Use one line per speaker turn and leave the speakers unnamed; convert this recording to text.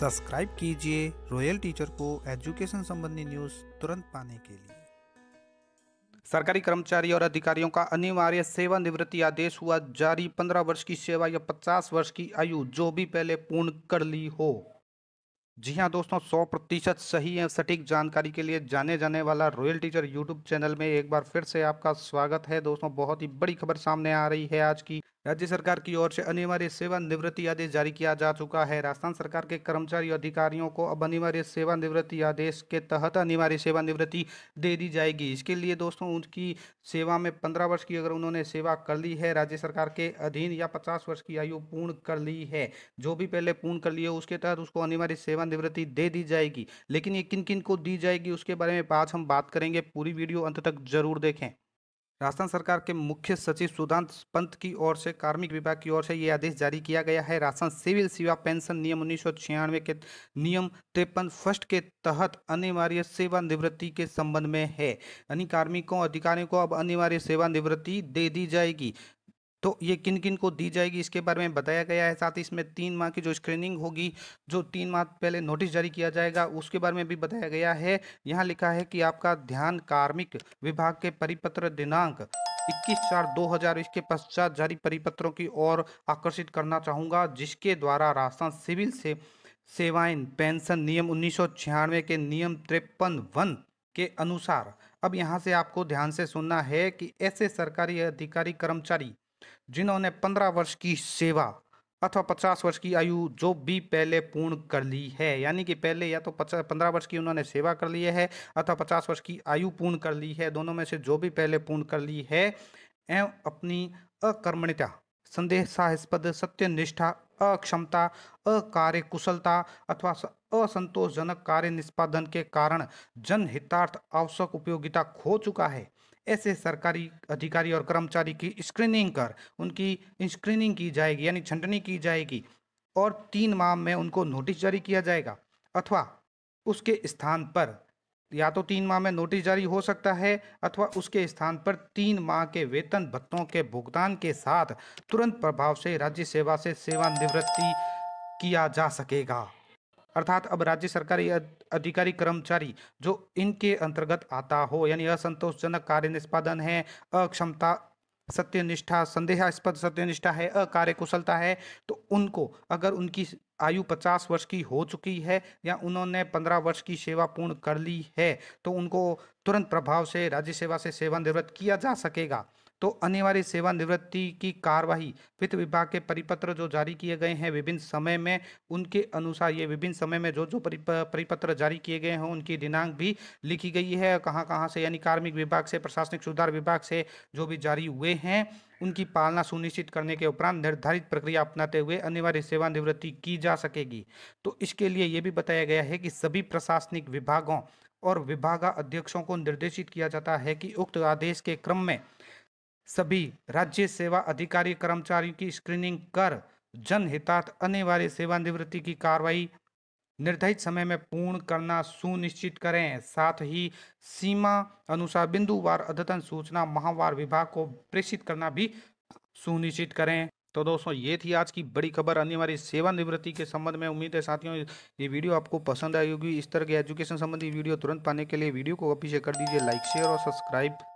subscribe कीजिए royal teacher को education संबंधी न्यूज़ तुरंत पाने के लिए सरकारी कर्मचारी और अधिकारियों का अनिवार्य सेवानिवृत्ति आदेश हुआ जारी 15 वर्ष की सेवा या 50 वर्ष की आयु जो भी पहले पूर्ण कर ली हो जी हाँ दोस्तों 100 प्रतिशत सही है सटीक जानकारी के लिए जाने जाने वाला रॉयल टीचर यूट्यूब चैनल में एक बार फिर से आपका स्वागत है दोस्तों बहुत ही बड़ी खबर सामने आ रही है आज की राज्य सरकार की ओर से अनिवार्य सेवानिवृत्ति आदेश जारी किया जा चुका है राजस्थान सरकार के कर्मचारी अधिकारियों को अब अनिवार्य सेवानिवृत्ति आदेश के तहत अनिवार्य सेवानिवृत्ति दे दी जाएगी इसके लिए दोस्तों उनकी सेवा में पंद्रह वर्ष की अगर उन्होंने सेवा कर ली है राज्य सरकार के अधीन या पचास वर्ष की आयु पूर्ण कर ली है जो भी पहले पूर्ण कर ली है उसके तहत उसको अनिवार्य सेवानिवृत्ति दे दी जाएगी लेकिन ये किन किन को दी जाएगी उसके बारे में आज हम बात करेंगे पूरी वीडियो अंत तक जरूर देखें राजस्थान सरकार के मुख्य सचिव सुधांत पंत की ओर से कार्मिक विभाग की ओर से ये आदेश जारी किया गया है राजस्थान सिविल सेवा पेंशन नियम उन्नीस के नियम तिरपन फर्स्ट के तहत अनिवार्य सेवानिवृत्ति के संबंध में है यानी कार्मिकों अधिकारियों को अब अनिवार्य सेवानिवृत्ति दे दी जाएगी तो ये किन किन को दी जाएगी इसके बारे में बताया गया है साथ ही इसमें तीन माह की जो स्क्रीनिंग होगी जो तीन माह पहले नोटिस जारी किया जाएगा उसके बारे में भी बताया गया है यहाँ लिखा है कि आपका ध्यान कार्मिक विभाग के परिपत्र दिनांक 21 चार 2021 के पश्चात जारी परिपत्रों की ओर आकर्षित करना चाहूँगा जिसके द्वारा राजस्थान सिविल से सेवाएं पेंशन नियम उन्नीस के नियम तिरपन वन के अनुसार अब यहाँ से आपको ध्यान से सुनना है कि ऐसे सरकारी अधिकारी कर्मचारी जिन्होंने पंद्रह वर्ष की सेवा अथवा पचास वर्ष की आयु जो भी पहले पूर्ण कर ली है यानी कि पहले या तो पचास पंद्रह वर्ष की उन्होंने सेवा कर ली है अथवा पचास वर्ष की आयु पूर्ण कर ली है दोनों में से जो भी पहले पूर्ण कर ली है एवं अपनी अकर्मण्यता संदेहास्पद सत्यनिष्ठा अक्षमता अकार्य कुशलता अथवा असंतोषजनक कार्य निष्पादन के कारण जनहितार्थ आवश्यक उपयोगिता खो चुका है ऐसे सरकारी अधिकारी और कर्मचारी की स्क्रीनिंग कर उनकी स्क्रीनिंग की जाएगी यानी छंटनी की जाएगी और तीन माह में उनको नोटिस जारी किया जाएगा अथवा उसके स्थान पर या तो तीन माह में नोटिस जारी हो सकता है अथवा उसके स्थान पर तीन माह के वेतन भत्तों के भुगतान के साथ तुरंत प्रभाव से राज्य सेवा से सेवानिवृत्ति किया जा सकेगा अर्थात अब राज्य सरकारी अधिकारी कर्मचारी जो इनके अंतर्गत आता हो यानी असंतोषजनक कार्य निष्पादन है अक्षमता सत्यनिष्ठा संदेहास्पद सत्यनिष्ठा है अकार्य कुशलता है तो उनको अगर उनकी आयु 50 वर्ष की हो चुकी है या उन्होंने 15 वर्ष की सेवा पूर्ण कर ली है तो उनको तुरंत प्रभाव से राज्य सेवा से सेवानिवृत्त किया जा सकेगा तो अनिवार्य सेवानिवृत्ति की कार्यवाही वित्त विभाग के परिपत्र जो जारी किए गए हैं विभिन्न समय में उनके अनुसार ये विभिन्न समय में जो जो परिपत्र जारी किए गए हैं उनकी दिनांक भी लिखी गई है कहाँ कहाँ से यानी कार्मिक विभाग से प्रशासनिक सुधार विभाग से जो भी जारी हुए हैं उनकी पालना सुनिश्चित करने के उपरांत निर्धारित प्रक्रिया अपनाते हुए अनिवार्य सेवानिवृत्ति की जा सकेगी तो इसके लिए ये भी बताया गया है कि सभी प्रशासनिक विभागों और विभागा अध्यक्षों को निर्देशित किया जाता है कि उक्त आदेश के क्रम में सभी राज्य सेवा अधिकारी कर्मचारियों की स्क्रीनिंग कर जनहितार्थ अनिवार्य सेवानिवृत्ति की कार्रवाई निर्धारित समय में पूर्ण करना सुनिश्चित करें साथ ही सीमा अनुसार बिंदुवार अद्यतन सूचना माहवार विभाग को प्रेषित करना भी सुनिश्चित करें तो दोस्तों ये थी आज की बड़ी खबर अनिवार्य सेवानिवृत्ति के संबंध में उम्मीद है साथियों ये वीडियो आपको पसंद आई होगी इस तरह के एजुकेशन संबंधी वीडियो तुरंत पाने के लिए वीडियो को अभी से कर दीजिए लाइक शेयर और सब्सक्राइब